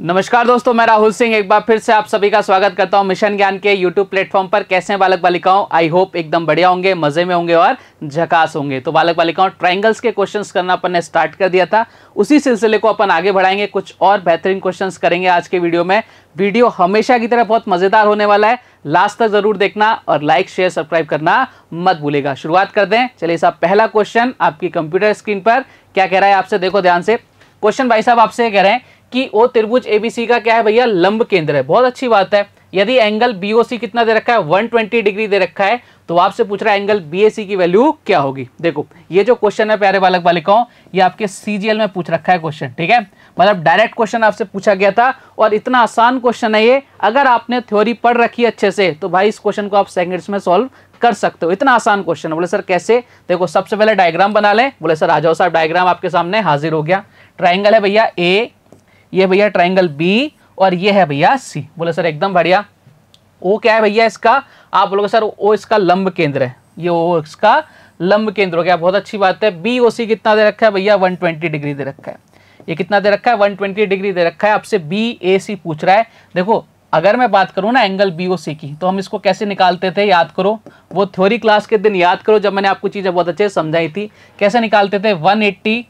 नमस्कार दोस्तों मैं राहुल सिंह एक बार फिर से आप सभी का स्वागत करता हूं मिशन ज्ञान के यूट्यूब प्लेटफॉर्म पर कैसे हैं बालक बालिकाओं आई होप एकदम बढ़िया होंगे मजे में होंगे और झकास होंगे तो बालक बालिकाओं ट्रायंगल्स के क्वेश्चंस करना अपन ने स्टार्ट कर दिया था उसी सिलसिले को अपन आगे बढ़ाएंगे कुछ और बेहतरीन क्वेश्चन करेंगे आज के वीडियो में वीडियो हमेशा की तरह बहुत मजेदार होने वाला है लास्ट तक जरूर देखना और लाइक शेयर सब्सक्राइब करना मत भूलेगा शुरुआत कर दें चलिए साहब पहला क्वेश्चन आपकी कंप्यूटर स्क्रीन पर क्या कह रहा है आपसे देखो ध्यान से क्वेश्चन भाई साहब आपसे कह रहे हैं कि ओ त्रिभुज एबीसी का क्या है भैया लंब केंद्र है बहुत अच्छी बात है यदि एंगल बीओसी कितना दे रखा है 120 डिग्री दे रखा है तो आपसे पूछ रहा है एंगल बीएसी की वैल्यू क्या होगी देखो ये जो क्वेश्चन है प्यारे बालक बालिकाओं ये आपके सीजीएल में पूछ रखा है क्वेश्चन ठीक है मतलब डायरेक्ट क्वेश्चन आपसे पूछा गया था और इतना आसान क्वेश्चन है ये अगर आपने थ्योरी पढ़ रखी अच्छे से तो भाई इस क्वेश्चन को आप सेकंड में सॉल्व कर सकते हो इतना आसान क्वेश्चन है बोले सर कैसे देखो सबसे पहले डायग्राम बना लें बोले सर आ जाओ साहब डायग्राम आपके सामने हाजिर हो गया ट्राइंगल है भैया ए ये भैया ट्राइंगल बी और ये है भैया सी बोले सर एकदम बढ़िया ओ क्या है भैया इसका आप बोलोगे सर ओ इसका लंब केंद्र है ये ओ इसका लंब केंद्र हो गया बहुत अच्छी बात है बी ओ सी कितना दे रखा है भैया 120 डिग्री दे रखा है ये कितना दे रखा है 120 डिग्री दे रखा है आपसे बी ए सी पूछ रहा है देखो अगर मैं बात करूँ ना एंगल बी ओ सी की तो हम इसको कैसे निकालते थे याद करो वो थ्योरी क्लास के दिन याद करो जब मैंने आपको चीज़ें बहुत अच्छे से समझाई थी कैसे निकालते थे one eighty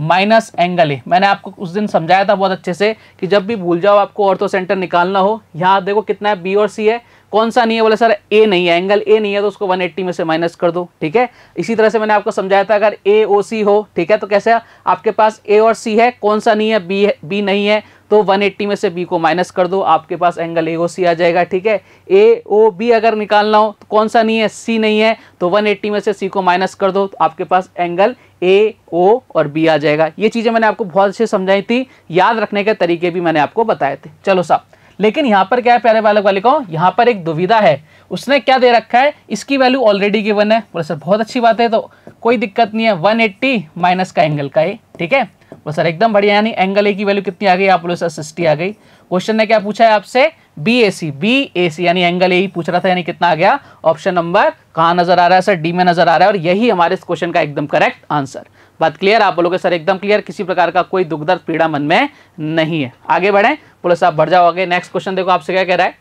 minus angle A मैंने आपको उस दिन समझाया था बहुत अच्छे से कि जब भी भूल जाओ आपको ऑर्थो सेंटर निकालना हो यहाँ देखो कितना है बी और सी है कौन सा नहीं है बोले सर ए नहीं है एंगल ए नहीं है तो उसको 180 में से माइनस कर दो ठीक है इसी तरह से मैंने आपको समझाया था अगर ए ओ सी हो ठीक है तो कैसे आपके पास ए और सी है कौन सा नहीं है बी है बी नहीं है तो 180 में से बी को माइनस कर दो आपके पास एंगल ए ओ सी आ जाएगा ठीक है ए ओ बी अगर निकालना हो तो कौन सा नहीं है सी नहीं है तो 180 में से सी को माइनस कर दो तो आपके पास एंगल ए ओ और बी आ जाएगा ये चीज़ें मैंने आपको बहुत अच्छे समझाई थी याद रखने के तरीके भी मैंने आपको बताए थे चलो साहब लेकिन यहाँ पर क्या है प्यारे बालक बालिकाओं यहाँ पर एक दुविधा है उसने क्या दे रखा है इसकी वैल्यू ऑलरेडी गिवन है बोले सर बहुत अच्छी बात है तो कोई दिक्कत नहीं है वन एट्टी माइनस का एंगल का ए ठीक है बोले सर एकदम बढ़िया यानी एंगल ए की वैल्यू कितनी आ गई आप बोले सर सिक्सटी आ गई क्वेश्चन ने क्या पूछा है आपसे B A C B A सी यानी एंगल यही पूछ रहा था यानी कितना आ गया ऑप्शन नंबर कहाँ नजर आ रहा है सर डी में नजर आ रहा है और यही हमारे इस क्वेश्चन का एकदम करेक्ट आंसर बात क्लियर आप बोलोगे सर एकदम क्लियर किसी प्रकार का कोई दुख दर्द पीड़ा मन में नहीं है आगे बढ़े बोले साहब बढ़ जाओ आगे नेक्स्ट क्वेश्चन देखो आपसे क्या कह रहा है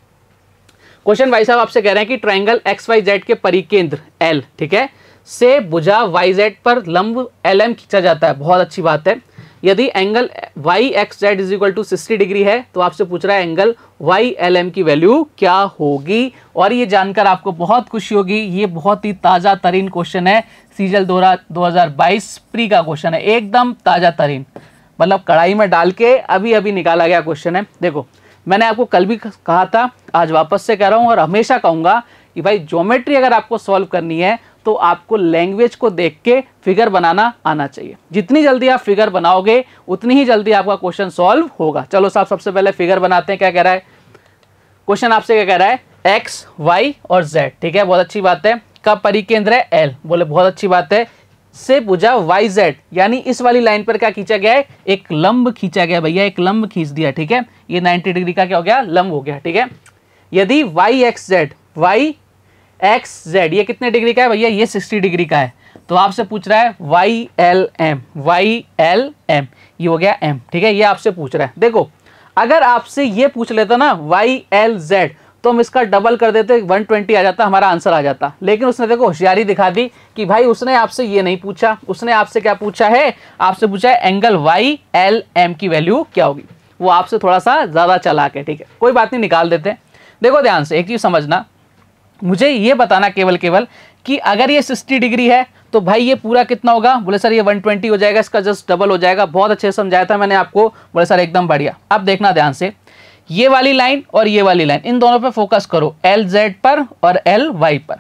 क्वेश्चन भाई साहब आपसे कह रहे हैं कि ट्राइंगल एक्स वाई जेड के परिकेंद्र एल ठीक है से बुझा वाई जेड पर लंब एल एम खींचा जाता है बहुत अच्छी बात है यदि angle Y X Z is equal to sixty degree है तो आपसे पूछ रहा है एंगल वाई एल एम की वैल्यू क्या होगी और ये जानकर आपको बहुत खुशी होगी ये बहुत ही ताज़ा तरीन क्वेश्चन है सीजल दो हज़ार बाईस प्री का क्वेश्चन है एकदम ताज़ा तरीन मतलब कढ़ाई में डाल के अभी अभी निकाला गया क्वेश्चन है देखो मैंने आपको कल भी कहा था आज वापस से कह रहा हूँ और हमेशा कहूँगा कि भाई ज्योमेट्री अगर आपको सॉल्व करनी है तो आपको लैंग्वेज को देख के फिगर बनाना आना चाहिए जितनी जल्दी आप फिगर बनाओगे उतनी ही जल्दी आपका क्वेश्चन सॉल्व होगा चलो साहब सबसे पहले फिगर बनाते हैं क्या कह रहा है क्वेश्चन आपसे क्या कह रहा है एक्स वाई और जेड ठीक है बहुत अच्छी बात है का परिकेंद्र है एल बोले बहुत अच्छी बात है से पूछा वाई जेड यानी इस वाली लाइन पर क्या खींचा गया है एक लंब खींचा गया भैया एक लंब खींच दिया ठीक है ये 90 डिग्री का क्या हो गया लंब हो गया ठीक है यदि Y X Z Y X Z ये कितने डिग्री का है भैया ये सिक्सटी डिग्री का है तो आपसे पूछ रहा है Y L M Y L M ये हो गया एम ठीक है ये आपसे पूछ रहा है देखो अगर आपसे ये पूछ लेता ना वाई एल जेड तो हम इसका डबल कर देते 120 आ जाता हमारा आंसर आ जाता लेकिन उसने देखो होशियारी दिखा दी कि भाई उसने आपसे ये नहीं पूछा उसने आपसे क्या पूछा है आपसे पूछा है एंगल वाई एल एम की वैल्यू क्या होगी वो आपसे थोड़ा सा ज़्यादा चला के ठीक है कोई बात नहीं निकाल देते देखो ध्यान से एक चीज़ समझना मुझे ये बताना केवल केवल कि अगर ये सिक्सटी डिग्री है तो भाई ये पूरा कितना होगा बोले सर ये 120 हो जाएगा इसका जस्ट डबल हो जाएगा बहुत अच्छे से समझाया था मैंने आपको बोले सर एकदम बढ़िया अब देखना ध्यान से ये वाली लाइन और ये वाली लाइन इन दोनों पे फोकस करो एल जेड पर और एल वाई पर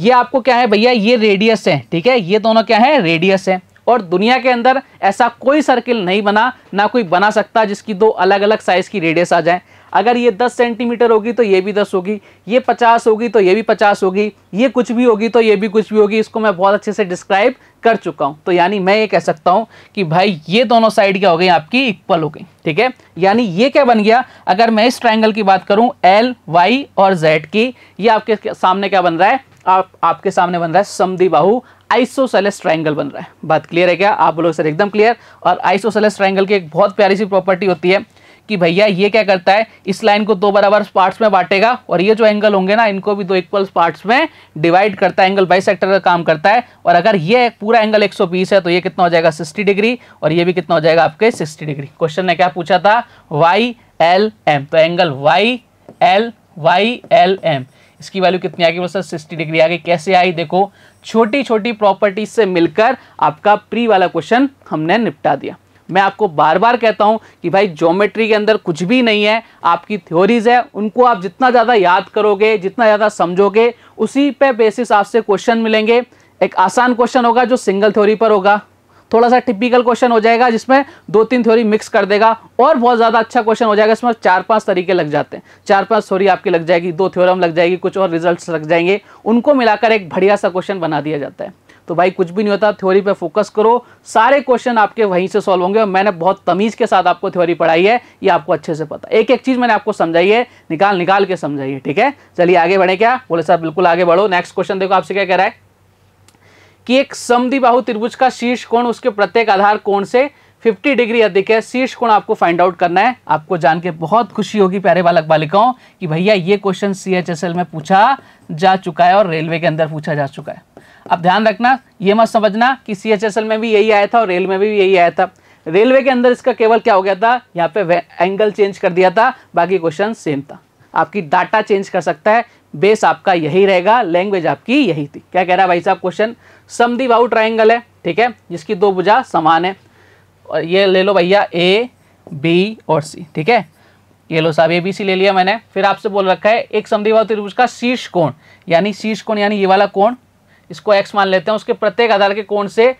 ये आपको क्या है भैया ये रेडियस है ठीक है ये दोनों क्या है रेडियस है और दुनिया के अंदर ऐसा कोई सर्किल नहीं बना ना कोई बना सकता जिसकी दो अलग अलग साइज की रेडियस आ जाए अगर ये दस सेंटीमीटर होगी तो ये भी दस होगी ये पचास होगी तो ये भी पचास होगी ये कुछ भी होगी तो ये भी कुछ भी होगी इसको मैं बहुत अच्छे से डिस्क्राइब कर चुका हूँ तो यानी मैं ये कह सकता हूँ कि भाई ये दोनों साइड क्या हो गई आपकी इक्वल हो गई ठीक है यानी ये क्या बन गया अगर मैं इस ट्राइंगल की बात करूँ एल वाई और जेड की ये आपके सामने क्या बन रहा है आप आपके सामने बन रहा है समदी बाहु आइसोसेलेस ट्राइंगल बन रहा है बात क्लियर है क्या आप बोलोगे सर एकदम क्लियर और आइसोसेलेस ट्राइंगल की एक बहुत प्यारी सी प्रॉपर्टी होती है कि भैया ये क्या करता है इस लाइन को दो बराबर पार्ट्स में बांटेगा और ये जो एंगल होंगे ना इनको भी दो इक्वल पार्ट्स में डिवाइड करता है एंगल बाई का काम करता है और अगर ये पूरा एंगल एक है तो ये कितना हो जाएगा सिक्सटी डिग्री और ये भी कितना हो जाएगा आपके सिक्सटी डिग्री क्वेश्चन ने क्या पूछा था वाई एल एम तो angle Y L Y L M इसकी वैल्यू कितनी आ गई मतलब सिक्सटी डिग्री आ गई कैसे आई देखो छोटी छोटी प्रॉपर्टीज से मिलकर आपका प्री वाला क्वेश्चन हमने निपटा दिया मैं आपको बार बार कहता हूँ कि भाई ज्योमेट्री के अंदर कुछ भी नहीं है आपकी थ्योरीज है उनको आप जितना ज़्यादा याद करोगे जितना ज़्यादा समझोगे उसी पे बेसिस आपसे क्वेश्चन मिलेंगे एक आसान क्वेश्चन होगा जो सिंगल थ्योरी पर होगा थोड़ा सा टिपिकल क्वेश्चन हो जाएगा जिसमें दो तीन थ्योरी मिक्स कर देगा और बहुत ज़्यादा अच्छा क्वेश्चन हो जाएगा इसमें चार पांच तरीके लग जाते हैं चार पांच थ्योरी आपकी लग जाएगी दो थ्योरम लग जाएगी कुछ और रिजल्ट्स लग जाएंगे उनको मिलाकर एक बढ़िया सा क्वेश्चन बना दिया जाता है तो भाई कुछ भी नहीं होता थ्योरी पे फोकस करो सारे क्वेश्चन आपके वहीं से सॉल्व होंगे और मैंने बहुत तमीज़ के साथ आपको थ्योरी पढ़ाई है ये आपको अच्छे से पता एक एक चीज़ मैंने आपको समझाई है निकाल निकाल के समझाई है ठीक है चलिए आगे बढ़े क्या बोले सर बिल्कुल आगे बढ़ो नेक्स्ट क्वेश्चन देखो आपसे क्या कह रहा है कि एक बाहू त्रिभुज का शीर्ष कोण उसके प्रत्येक आधार कोण से 50 डिग्री अधिक है शीर्ष कोण आपको फाइंड आउट करना है आपको जान के बहुत खुशी होगी प्यारे बालक बालिकाओं कि भैया ये क्वेश्चन सी में पूछा जा चुका है और रेलवे के अंदर पूछा जा चुका है अब ध्यान रखना ये मत समझना कि सी में भी यही आया था और रेल में भी यही आया था रेलवे के अंदर इसका केवल क्या हो गया था यहाँ पे एंगल चेंज कर दिया था बाकी क्वेश्चन सेम था आपकी डाटा चेंज कर सकता है बेस आपका यही रहेगा लैंग्वेज आपकी यही थी क्या कह रहा है भाई साहब क्वेश्चन समी बाहु ट्राइंगल है ठीक है जिसकी दो भुजा समान है और ये ले लो भैया ए बी और सी ठीक है ये लो साहब ए बी सी ले लिया मैंने फिर आपसे बोल रखा है एक बाउ त्रिभुज का शीर्ष कोण यानी शीर्ष कोण यानी ये वाला कोण इसको एक्स मान लेते हैं उसके प्रत्येक आधार के कोण से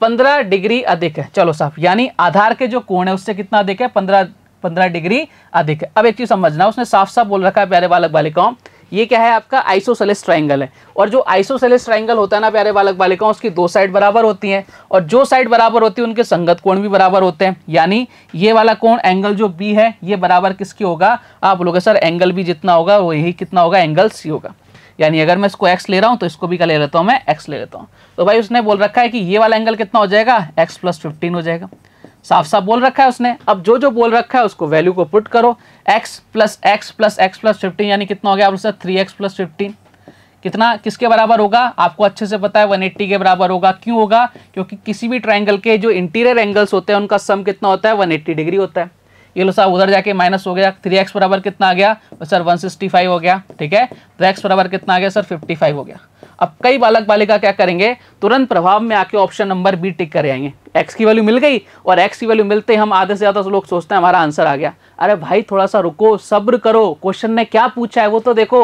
पंद्रह डिग्री अधिक है चलो साहब यानी आधार के जो कोण है उससे कितना अधिक है पंद्रह पंद्रह डिग्री अधिक है अब एक चीज समझना उसने साफ साफ बोल रखा है प्यारे बालक बालिकाओं ये क्या है आपका आइसोसेलेस ट्राइंगल है और जो आइसोसेलेस ट्राइंगल होता है ना प्यारे बालक बालिकाओं उसकी दो साइड बराबर होती हैं और जो साइड बराबर होती है उनके संगत कोण भी बराबर होते हैं यानी ये वाला कोण एंगल जो बी है ये बराबर किसकी होगा आप लोग सर एंगल भी जितना होगा वही कितना होगा एंगल सी होगा यानी अगर मैं इसको एक्स ले रहा हूँ तो इसको भी क्या ले लेता हूँ मैं एक्स ले लेता हूँ तो भाई उसने बोल रखा है कि ये वाला एंगल कितना हो जाएगा एक्स प्लस फिफ्टीन हो जाएगा साफ साफ बोल रखा है उसने अब जो जो बोल रखा है उसको वैल्यू को पुट करो X plus X plus X plus fifteen यानी कितना हो गया आप थ्री एक्स प्लस फिफ्टीन कितना किसके बराबर होगा आपको अच्छे से पता है 180 के बराबर होगा क्यों होगा क्योंकि किसी भी ट्राइंगल के जो इंटीरियर एंगल्स होते हैं उनका सम कितना होता है 180 डिग्री होता है ये लो साहब उधर जाके माइनस हो गया थ्री एक्स बराबर कितना आ गया सर वन सिक्सटी फाइव हो गया ठीक है तो एक्स बराबर कितना आ गया सर फिफ्टी फाइव हो गया अब कई बालक बालिका क्या करेंगे तुरंत प्रभाव में आके ऑप्शन नंबर बी टिक कर आएंगे एक्स की वैल्यू मिल गई और एक्स की वैल्यू मिलते हम आधे से ज़्यादा लोग सोचते हैं हमारा आंसर आ गया अरे भाई थोड़ा सा रुको सब्र करो क्वेश्चन ने क्या पूछा है वो तो देखो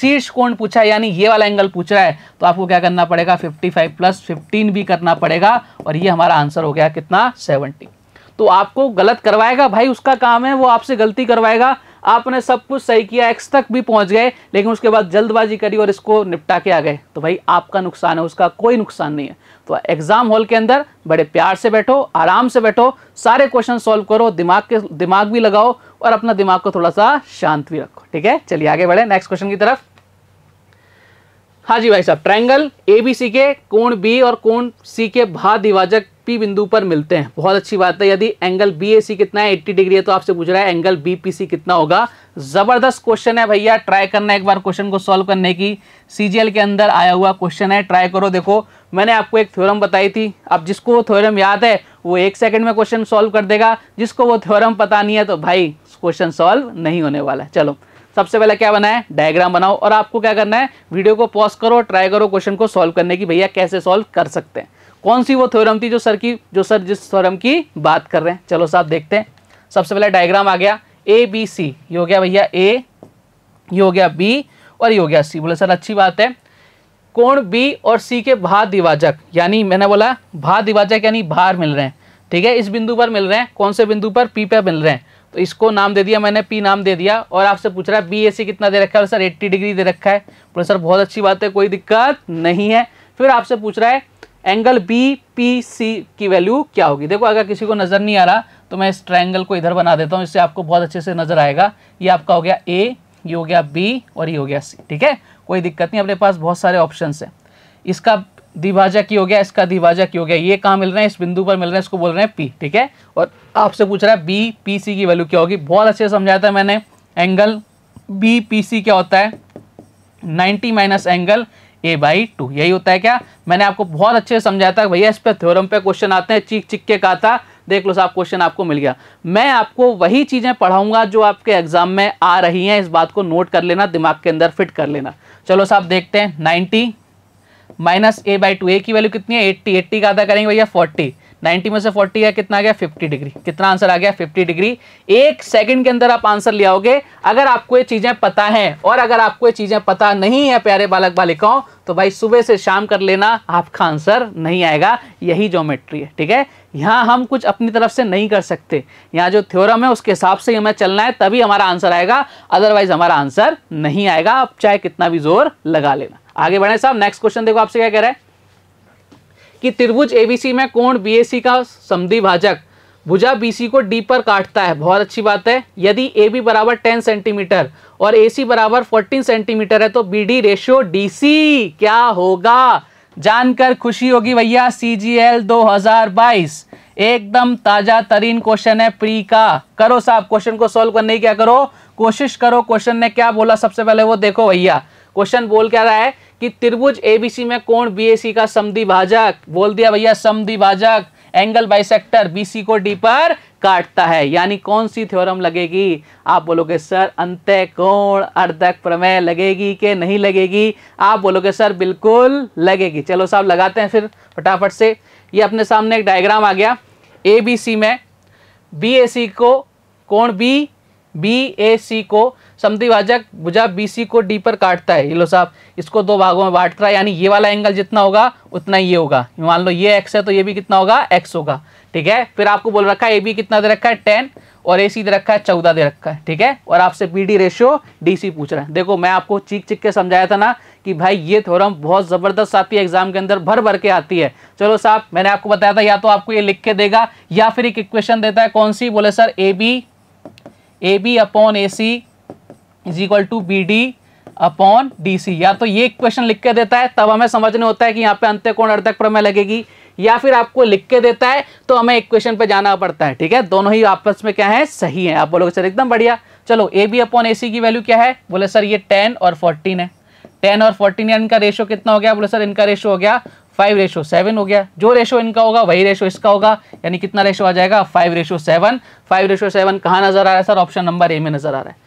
शीर्ष कोण पूछा है यानी ये वाला एंगल पूछा है तो आपको क्या करना पड़ेगा 55 प्लस फिफ्टीन भी करना पड़ेगा और ये हमारा आंसर हो गया कितना 70 तो आपको गलत करवाएगा भाई उसका काम है वो आपसे गलती करवाएगा आपने सब कुछ सही किया एक्स तक भी पहुंच गए लेकिन उसके बाद जल्दबाजी करी और इसको निपटा के आ गए तो भाई आपका नुकसान है उसका कोई नुकसान नहीं है तो एग्ज़ाम हॉल के अंदर बड़े प्यार से बैठो आराम से बैठो सारे क्वेश्चन सॉल्व करो दिमाग के दिमाग भी लगाओ और अपना दिमाग को थोड़ा सा शांत भी रखो ठीक है चलिए आगे बढ़े नेक्स्ट क्वेश्चन की तरफ हाँ जी भाई साहब ट्रायंगल सी के कोण बी और कोण सी के विभाजक पी बिंदु पर मिलते हैं बहुत अच्छी बात है यदि एंगल बी कितना है 80 डिग्री है तो आपसे पूछ रहा है एंगल बी कितना होगा ज़बरदस्त क्वेश्चन है भैया ट्राई करना एक बार क्वेश्चन को सॉल्व करने की सी के अंदर आया हुआ क्वेश्चन है ट्राई करो देखो मैंने आपको एक थ्योरम बताई थी अब जिसको वो थ्योरम याद है वो एक सेकंड में क्वेश्चन सॉल्व कर देगा जिसको वो थ्योरम पता नहीं है तो भाई क्वेश्चन सॉल्व नहीं होने वाला है चलो सबसे पहले क्या बनाए डायग्राम बनाओ और आपको क्या करना है वीडियो को पॉज करो ट्राई करो क्वेश्चन को सॉल्व करने की भैया कैसे सॉल्व कर सकते हैं कौन सी वो थ्योरम थी जो सर की जो सर जिस थ्योरम की बात कर रहे हैं चलो साहब देखते हैं सबसे पहले डायग्राम आ गया ए बी सी ये हो गया भैया ए ये हो गया बी और ये हो गया सी बोले सर अच्छी बात है कोण बी और सी के भार दिवाजक यानी मैंने बोला भार दिवाजक यानी भार मिल रहे हैं ठीक है इस बिंदु पर मिल रहे हैं कौन से बिंदु पर पी पे मिल रहे हैं तो इसको नाम दे दिया मैंने पी नाम दे दिया और आपसे पूछ रहा है बी ए सी कितना दे रखा है सर एट्टी डिग्री दे रखा है बोले सर बहुत अच्छी बात है कोई दिक्कत नहीं है फिर आपसे पूछ रहा है एंगल बी पी सी की वैल्यू क्या होगी देखो अगर किसी को नज़र नहीं आ रहा तो मैं इस ट्रायंगल को इधर बना देता हूँ इससे आपको बहुत अच्छे से नज़र आएगा ये आपका हो गया ए ये हो गया बी और ये हो गया सी ठीक है कोई दिक्कत नहीं अपने पास बहुत सारे ऑप्शन है इसका की हो गया इसका द्विभाजक हो गया ये कहाँ मिल रहे हैं इस बिंदु पर मिल रहे हैं इसको बोल रहे हैं पी ठीक है और आपसे पूछ रहा है बी पी सी की वैल्यू क्या होगी बहुत अच्छे से समझाया था मैंने एंगल बी पी सी क्या होता है 90 माइनस एंगल के बाई टू यही होता है क्या मैंने आपको बहुत अच्छे से समझाया था भैया इस पर थ्योरम पे क्वेश्चन आते हैं चीख चिक के कहा था देख लो साहब क्वेश्चन आपको मिल गया मैं आपको वही चीज़ें पढ़ाऊंगा जो आपके एग्जाम में आ रही हैं इस बात को नोट कर लेना दिमाग के अंदर फिट कर लेना चलो साहब देखते हैं ninety minus A by two A की वैल्यू कितनी है एट्टी एट्टी का आधा करेंगे भैया फोर्टी 90 में से 40 है कितना आ गया 50 डिग्री कितना आंसर आ गया 50 डिग्री एक सेकंड के अंदर आप आंसर ले आओगे अगर आपको ये चीज़ें पता हैं और अगर आपको ये चीज़ें पता नहीं है प्यारे बालक बालिकाओं तो भाई सुबह से शाम कर लेना आपका आंसर नहीं आएगा यही ज्योमेट्री है ठीक है यहाँ हम कुछ अपनी तरफ से नहीं कर सकते यहाँ जो थ्योरम है उसके हिसाब से हमें चलना है तभी हमारा आंसर आएगा अदरवाइज हमारा आंसर नहीं आएगा आप चाहे कितना भी जोर लगा लेना आगे बढ़े साहब नेक्स्ट क्वेश्चन देखो आपसे क्या कह रहा है कि त्रिभुज एबीसी में कोण बीएसी का समधि भाजक भुजा बीसी को डी पर काटता है बहुत अच्छी बात है यदि ए बी बराबर टेन सेंटीमीटर और ए सी बराबर फोर्टीन सेंटीमीटर है तो B D ratio D C क्या होगा जानकर खुशी होगी भैया सी जी एल दो हजार बाईस एकदम ताजा तरीन क्वेश्चन है प्री का करो साहब क्वेश्चन को सॉल्व करने की क्या करो कोशिश करो क्वेश्चन ने क्या बोला सबसे पहले वो देखो भैया क्वेश्चन बोल क्या रहा है कि त्रिभुज एबीसी में कोण बीएसी का समिभाजक बोल दिया भैया समिभाजक एंगल बाइसेक्टर बीसी को डी पर काटता है यानी कौन सी थ्योरम लगेगी आप बोलोगे सर अंत कोण अर्धक प्रमेय लगेगी के नहीं लगेगी आप बोलोगे सर बिल्कुल लगेगी चलो साहब लगाते हैं फिर फटाफट से ये अपने सामने एक डायग्राम आ गया ए में बी को कोण बी बी ए सी को समिभाजक भुजा बी सी को डी पर काटता है ये लो साहब इसको दो भागों में बांटता है यानी ये वाला एंगल जितना होगा उतना ये होगा मान लो ये एक्स है तो ये भी कितना होगा एक्स होगा ठीक है फिर आपको बोल रखा है ए बी कितना दे रखा है टेन और ए सी दे रखा है चौदह दे रखा है ठीक है और आपसे P D ratio D C पूछ रहे हैं देखो मैं आपको चीख चिख के समझाया था ना कि भाई ये थ्योरम बहुत ज़बरदस्त आती है एग्जाम के अंदर भर भर के आती है चलो साहब मैंने आपको बताया था या तो आपको ये लिख के देगा या फिर एक इक्वेशन देता है कौन सी बोले sir A B A B upon A C is equal to B D upon D C या तो ये क्वेश्चन लिख के देता है तब हमें समझने होता है कि यहाँ पे अंत्य कोण अर्धक प्रमेय लगेगी या फिर आपको लिख के देता है तो हमें एक क्वेश्चन पे जाना पड़ता है ठीक है दोनों ही आपस में क्या है सही है आप बोलोगे सर एकदम बढ़िया चलो ए बी अपॉन ए सी की वैल्यू क्या है बोले सर ये टेन और फोर्टीन है टेन और फोर्टीन इनका रेशो कितना हो गया बोले सर इनका रेशो हो गया फाइव रेशो सेवन हो गया जो रेशो इनका होगा वही रेशो इसका होगा यानी कितना रेशो आ जाएगा five ratio seven five ratio seven कहाँ नजर आ रहा है सर ऑप्शन नंबर ए में नजर आ रहा है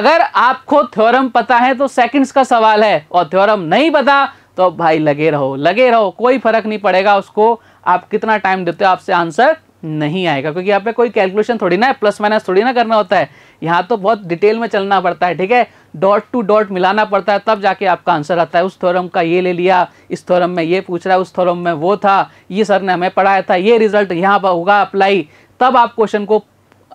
अगर आपको थ्योरम पता है तो सेकंड्स का सवाल है और थ्योरम नहीं पता तो भाई लगे रहो लगे रहो कोई फर्क नहीं पड़ेगा उसको आप कितना टाइम देते हो आपसे आंसर नहीं आएगा क्योंकि यहाँ पे कोई कैलकुलेशन थोड़ी ना है प्लस माइनस थोड़ी ना करना होता है यहाँ तो बहुत डिटेल में चलना पड़ता है ठीक है डॉट टू डॉट मिलाना पड़ता है तब जाके आपका आंसर आता है उस थ्योरम का ये ले लिया इस थ्योरम में ये पूछ रहा है उस थ्योरम में वो था ये सर ने हमें पढ़ाया था ये रिजल्ट यहाँ पर होगा अप्लाई तब आप क्वेश्चन को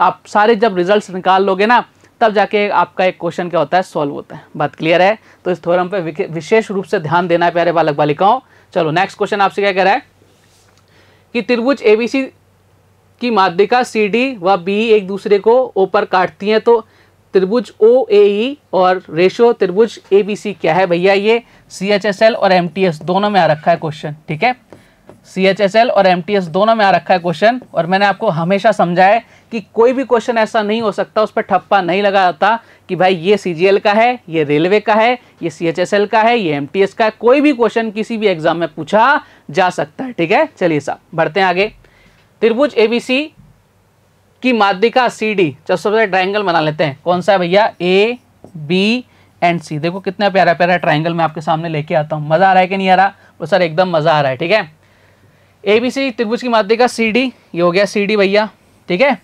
आप सारे जब रिजल्ट निकाल लोगे ना तब जाके आपका एक क्वेश्चन क्या होता है सॉल्व होता है बात क्लियर है तो इस थ्योरम पर विशेष रूप से ध्यान देना है प्यारे बालक बालिकाओं चलो नेक्स्ट क्वेश्चन आपसे क्या कह रहा है कि त्रिभुज एबीसी की माध्यिका सी डी व बी एक दूसरे को ऊपर काटती हैं तो त्रिभुज ओ ए e और रेशो त्रिभुज ए बी सी क्या है भैया ये सी एच एस एल और एम टी एस दोनों में आ रखा है क्वेश्चन ठीक है सी एच एस एल और एम टी एस दोनों में आ रखा है क्वेश्चन और मैंने आपको हमेशा समझाया कि कोई भी क्वेश्चन ऐसा नहीं हो सकता उस पर ठप्पा नहीं लगा जाता कि भाई ये सी जी एल का है ये रेलवे का है ये सी एच एस एल का है ये एम टी एस का है कोई भी क्वेश्चन किसी भी एग्जाम में पूछा जा सकता है ठीक है चलिए साहब बढ़ते हैं आगे त्रिभुज ए बी सी की माध्यिका सी डी चलो सबसे ट्राइंगल बना लेते हैं कौन सा है भैया ए बी एंड सी देखो कितना प्यारा प्यारा ट्राइंगल मैं आपके सामने लेके आता हूँ मज़ा आ रहा है कि नहीं आ रहा वो सर एकदम मज़ा आ रहा है ठीक है ए बी सी त्रिभुज की माध्यिका सी डी ये हो गया सी डी भैया ठीक है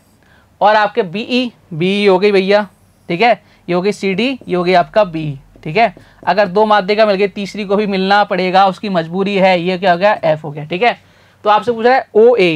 और आपके बी ई बी ई हो गई भैया ठीक है ये हो गई सी डी ये हो गई आपका बी ठीक है अगर दो माध्यिका मिल गई तीसरी को भी मिलना पड़ेगा उसकी मजबूरी है ये क्या हो गया एफ हो गया ठीक है तो आपसे पूछ रहा है ओ ए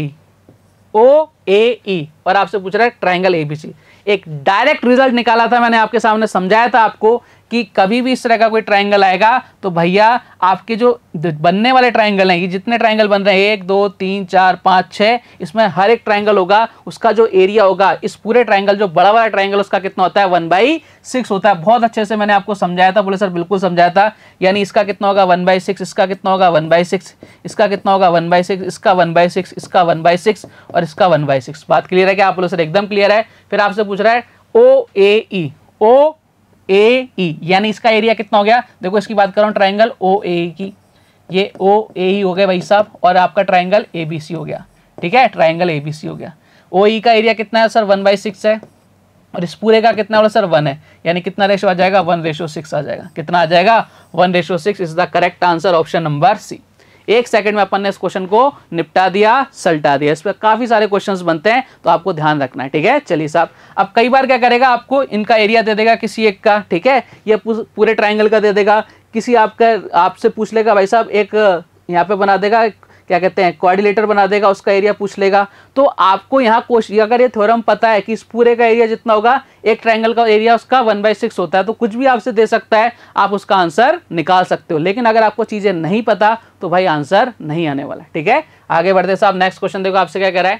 ओ ए ई और आपसे पूछ रहा है ट्राइंगल एबीसी एक डायरेक्ट रिजल्ट निकाला था मैंने आपके सामने समझाया था आपको कि कभी भी इस तरह का कोई ट्राइंगल आएगा तो भैया आपके जो बनने वाले ट्राइंगल हैं ये जितने ट्राइंगल बन रहे हैं एक दो तीन चार पाँच छः इसमें हर एक ट्राइंगल होगा उसका जो एरिया होगा इस पूरे ट्राइंगल जो बड़ा वाला ट्राइंगल उसका कितना होता है वन बाई सिक्स होता है बहुत अच्छे से मैंने आपको समझाया था बोले सर बिल्कुल समझाया था यानी इसका कितना होगा वन बाई सिक्स इसका कितना होगा वन बाई सिक्स इसका कितना होगा वन बाई सिक्स इसका वन बाई सिक्स इसका वन बाई सिक्स और इसका वन बाई सिक्स बात क्लियर है क्या आप बोले सर एकदम क्लियर है फिर आपसे पूछ रहा है ओ ए ई ओ ए ई e. यानी इसका एरिया कितना हो गया देखो इसकी बात करूँ ट्राइंगल ओ ए की ये ओ ए ही हो गया भाई साहब और आपका ट्राइंगल ए बी सी हो गया ठीक है ट्राइंगल ए बी सी हो गया ओ ई e का एरिया कितना है सर वन बाई सिक्स है और इस पूरे का कितना बोला सर वन है यानी कितना रेशो आ जाएगा वन रेशो सिक्स आ जाएगा कितना आ जाएगा one ratio six is the correct answer option number C एक सेकंड में अपन ने इस क्वेश्चन को निपटा दिया सल्टा दिया इस पर काफ़ी सारे क्वेश्चंस बनते हैं तो आपको ध्यान रखना है ठीक है चलिए साहब अब कई बार क्या करेगा आपको इनका एरिया दे देगा किसी एक का ठीक है या पूरे ट्राइंगल का दे देगा किसी आपका आपसे पूछ लेगा भाई साहब एक यहाँ पे बना देगा क्या कहते हैं कोऑर्डिनेटर बना देगा उसका एरिया पूछ लेगा तो आपको यहाँ क्वेश्चन अगर ये थ्योरम पता है कि इस पूरे का एरिया जितना होगा एक ट्राइंगल का एरिया उसका वन बाई सिक्स होता है तो कुछ भी आपसे दे सकता है आप उसका आंसर निकाल सकते हो लेकिन अगर आपको चीज़ें नहीं पता तो भाई आंसर नहीं आने वाला ठीक है आगे बढ़ते साहब नेक्स्ट क्वेश्चन देखो आपसे क्या कह है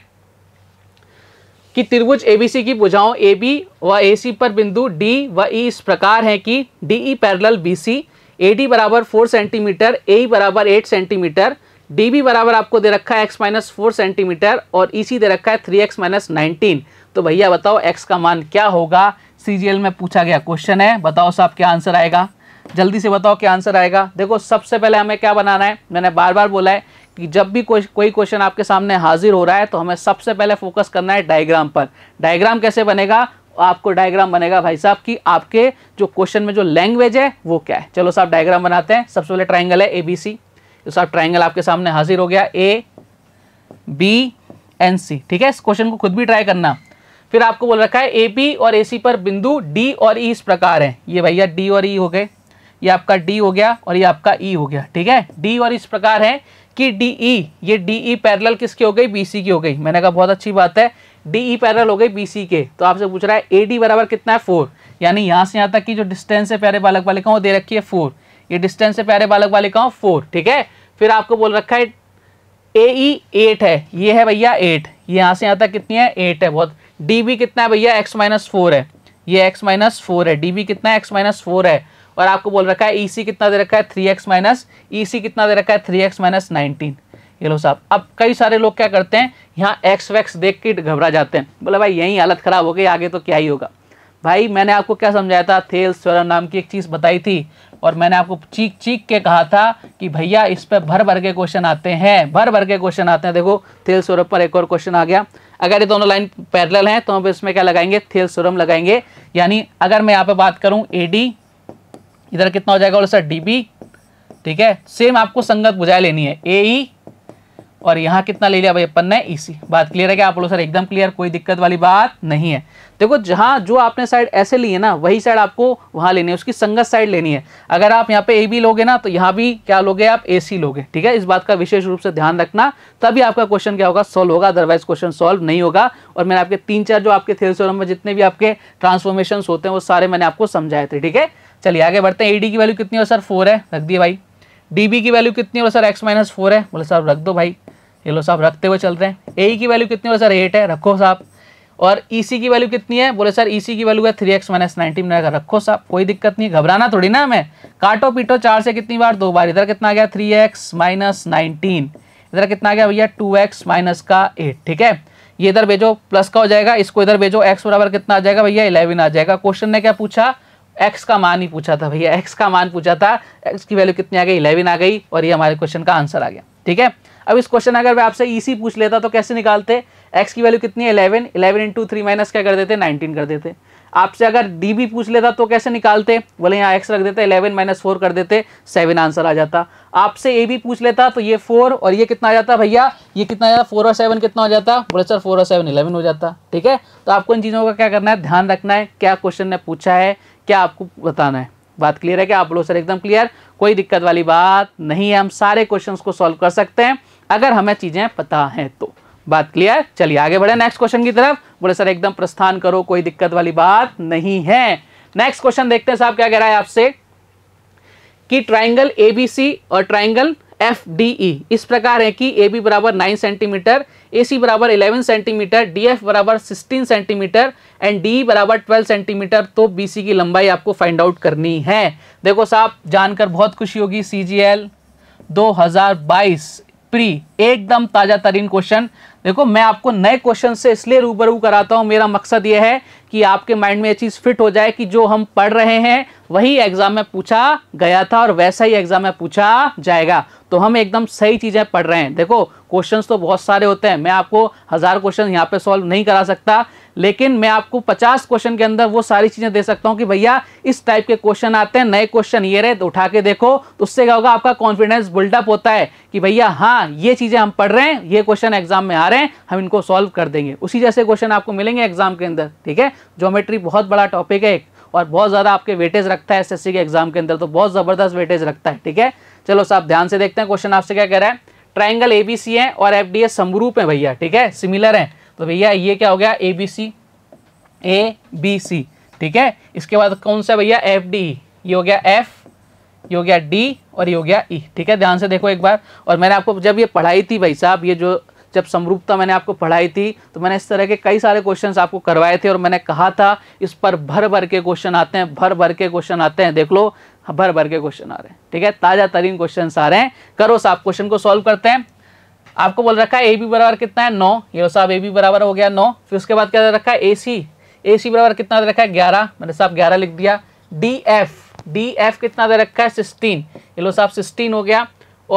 कि त्रिभुज एबीसी की बुझाओं ए बी व ए सी पर बिंदु डी व ई e इस प्रकार है कि D E parallel B C A D बराबर फोर सेंटीमीटर ए बराबर एट सेंटीमीटर डी बी बराबर आपको दे रखा है एक्स माइनस फोर सेंटीमीटर और ई सी दे रखा है थ्री एक्स माइनस नाइनटीन तो भैया बताओ एक्स का मान क्या होगा सी जी एल में पूछा गया क्वेश्चन है बताओ साहब क्या आंसर आएगा जल्दी से बताओ क्या आंसर आएगा देखो सबसे पहले हमें क्या बनाना है मैंने बार बार बोला है कि जब भी कोई कोई क्वेश्चन आपके सामने हाजिर हो रहा है तो हमें सबसे पहले फोकस करना है डायग्राम पर डायग्राम कैसे बनेगा आपको डायग्राम बनेगा भाई साहब कि आपके जो क्वेश्चन में जो लैंग्वेज है वो क्या है चलो साहब डायग्राम बनाते हैं सबसे पहले ट्राइंगल है ए बी सी तो साहब ट्राइंगल आपके सामने हाजिर हो गया ए बी एन सी ठीक है इस क्वेश्चन को खुद भी ट्राई करना फिर आपको बोल रखा है ए बी और ए सी पर बिंदु डी और ई e इस प्रकार है ये भैया डी और ई e हो गए ये आपका डी हो गया और ये आपका ई e हो गया ठीक है डी और e इस प्रकार है कि डी ई e, ये डी ई पैरल किसकी हो गई बी सी की हो गई मैंने कहा बहुत अच्छी बात है डी ई पैरल हो गई बी सी के तो आपसे पूछ रहा है ए डी बराबर कितना है फोर यानी यहाँ से यहाँ तक की जो डिस्टेंस है प्यारे बालक वो दे रखी है फोर ये डिस्टेंस है प्यारे बालक बालिकाओं फोर ठीक है फिर आपको बोल रखा है ए ई एट है ये है भैया एट ये यहाँ से यहाँ तक कितनी है एट है बहुत डी बी कितना है भैया एक्स माइनस फोर है ये एक्स माइनस फोर है डी बी कितना है एक्स माइनस फोर है और आपको बोल रखा है ई e सी कितना दे रखा है three x minus E C कितना दे रखा है थ्री एक्स माइनस नाइनटीन ये लो साहब अब कई सारे लोग क्या करते हैं यहाँ एक्स वैक्स देख के घबरा जाते हैं बोले भाई यहीं हालत ख़राब हो गई आगे तो क्या ही होगा भाई मैंने आपको क्या समझाया था थेल स्वरम नाम की एक चीज़ बताई थी और मैंने आपको चीख चीख के कहा था कि भैया इस पर भर भर के क्वेश्चन आते हैं भर भर के क्वेश्चन आते हैं देखो थेल सोरम पर एक और क्वेश्चन आ गया अगर ये दोनों लाइन पैरेलल हैं तो हम इसमें क्या लगाएंगे थेल सोरम लगाएंगे यानी अगर मैं यहाँ पे बात करूँ ए इधर कितना हो जाएगा और सर डी ठीक है सेम आपको संगत बुझाई लेनी है ए और यहाँ कितना ले लिया भाई अपन ने ई बात क्लियर है क्या आप बोलो सर एकदम क्लियर कोई दिक्कत वाली बात नहीं है देखो जहाँ जो आपने साइड ऐसे ली है ना वही साइड आपको वहाँ लेनी है उसकी संगत साइड लेनी है अगर आप यहाँ पे ए बी लोगे ना तो यहाँ भी क्या लोगे आप ए सी लोगे ठीक है इस बात का विशेष रूप से ध्यान रखना तभी आपका क्वेश्चन क्या होगा सॉल्व होगा अदरवाइज क्वेश्चन सॉल्व नहीं होगा और मैंने आपके तीन चार जो आपके थे में जितने भी आपके ट्रांसफॉर्मेशन होते हैं वो सारे मैंने आपको समझाए थे ठीक है चलिए आगे बढ़ते हैं ए की वैल्यू कितनी हो सर फोर है रख दिए भाई डी की वैल्यू कितनी हो सर एक्स माइनस फोर है बोले सर रख दो भाई ये लो साहब रखते हुए चल रहे हैं ए की वैल्यू कितनी बोले सर एट है रखो साहब और ई e की वैल्यू कितनी है बोले सर ई e की वैल्यू है थ्री एक्स माइनस नाइनटीन का रखो साहब कोई दिक्कत नहीं घबराना थोड़ी ना हमें काटो पीटो चार से कितनी बार दो बार इधर कितना आ गया थ्री एक्स माइनस नाइनटीन इधर कितना आ गया भैया टू एक्स माइनस का एट ठीक है ये इधर भेजो प्लस का हो जाएगा इसको इधर भेजो एक्स बराबर कितना आ जाएगा भैया इलेवन आ जाएगा क्वेश्चन ने क्या पूछा एक्स का मान ही पूछा था भैया एक्स का मान पूछा था एक्स की वैल्यू कितनी आ गई इलेवन आ गई और ये हमारे क्वेश्चन का आंसर आ गया ठीक है अब इस क्वेश्चन अगर मैं आपसे ईसी पूछ लेता तो कैसे निकालते एक्स की वैल्यू कितनी है eleven eleven into three minus क्या कर देते नाइनटीन कर देते आपसे अगर डी भी पूछ लेता तो कैसे निकालते बोले यहाँ एक्स रख देते इलेवन माइनस फोर कर देते सेवन आंसर आ जाता आपसे ए भी पूछ लेता तो ये फोर और ये कितना आ जाता भैया ये कितना आ जाता फोर और सेवन कितना हो जाता बोले सर फोर और सेवन इलेवन हो जाता ठीक है तो आपको इन चीज़ों का क्या करना है ध्यान रखना है क्या क्वेश्चन ने पूछा है क्या आपको बताना है बात क्लियर है कि आप लोग सर एकदम क्लियर कोई दिक्कत वाली बात नहीं है हम सारे क्वेश्चंस को सॉल्व कर सकते हैं अगर हमें चीज़ें पता हैं तो बात क्लियर चलिए आगे बढ़े नेक्स्ट क्वेश्चन की तरफ बोले सर एकदम प्रस्थान करो कोई दिक्कत वाली बात नहीं है नेक्स्ट क्वेश्चन देखते हैं साहब क्या कह रहा है आपसे कि ट्राइंगल एबीसी और ट्राइंगल एफ डी ई इस प्रकार है कि ए बी बराबर नाइन सेंटीमीटर ए सी बराबर इलेवन सेंटीमीटर डी एफ बराबर सिक्सटीन सेंटीमीटर एंड डी बराबर ट्वेल्व सेंटीमीटर तो बी सी की लंबाई आपको फाइंड आउट करनी है देखो साहब जानकर बहुत खुशी होगी सी जी एल दो हज़ार बाईस प्री एकदम ताज़ा तरीन क्वेश्चन देखो मैं आपको नए क्वेश्चन से इसलिए रूबरू कराता हूं मेरा मकसद यह है कि आपके माइंड में यह चीज़ फिट हो जाए कि जो हम पढ़ रहे हैं वही एग्ज़ाम में पूछा गया था और वैसा ही एग्ज़ाम में पूछा जाएगा तो हम एकदम सही चीज़ें पढ़ रहे हैं देखो क्वेश्चंस तो बहुत सारे होते हैं मैं आपको हज़ार क्वेश्चन यहाँ पे सॉल्व नहीं करा सकता लेकिन मैं आपको 50 क्वेश्चन के अंदर वो सारी चीज़ें दे सकता हूं कि भैया इस टाइप के क्वेश्चन आते हैं नए क्वेश्चन ये रहे तो उठा के देखो तो उससे क्या होगा आपका कॉन्फिडेंस बिल्डअप होता है कि भैया हाँ ये चीज़ें हम पढ़ रहे हैं ये क्वेश्चन एग्जाम में आ रहे हैं हम इनको सॉल्व कर देंगे उसी जैसे क्वेश्चन आपको मिलेंगे एग्जाम के अंदर ठीक है जोमेट्री बहुत बड़ा टॉपिक है एक और बहुत ज़्यादा आपके वेटेज रखता है एस के एग्जाम के अंदर तो बहुत ज़बरदस्त वेटेज रखता है ठीक है चलो साहब ध्यान से देखते हैं क्वेश्चन आपसे क्या कह रहा है ट्राइंगल एबीसी है और एफडीएस समरूप है भैया ठीक है सिमिलर है तो भैया ये क्या हो गया ए बी सी ए बी सी ठीक है इसके बाद कौन सा भैया एफ डी ये हो गया एफ ये हो गया डी और ये हो गया ई e। ठीक है ध्यान से देखो एक बार और मैंने आपको जब ये पढ़ाई थी भाई साहब ये जो जब समरूपता मैंने आपको पढ़ाई थी तो मैंने इस तरह के कई सारे क्वेश्चन आपको करवाए थे और मैंने कहा था इस पर भर भर के क्वेश्चन आते हैं भर भर के क्वेश्चन आते हैं देख लो भर भर के क्वेश्चन आ रहे हैं ठीक है ताज़ा तरीन क्वेश्चन आ रहे हैं करो साहब क्वेश्चन को सॉल्व करते हैं आपको बोल रखा है ए बी बराबर कितना है नौ ये साहब ए बी बराबर हो गया नौ फिर उसके बाद क्या दे रखा है ए सी ए सी बराबर कितना दे रखा है ग्यारह मैंने साहब ग्यारह लिख दिया डी एफ डी एफ कितना दे रखा है सिक्सटीन ये लो साहब सिक्सटीन हो गया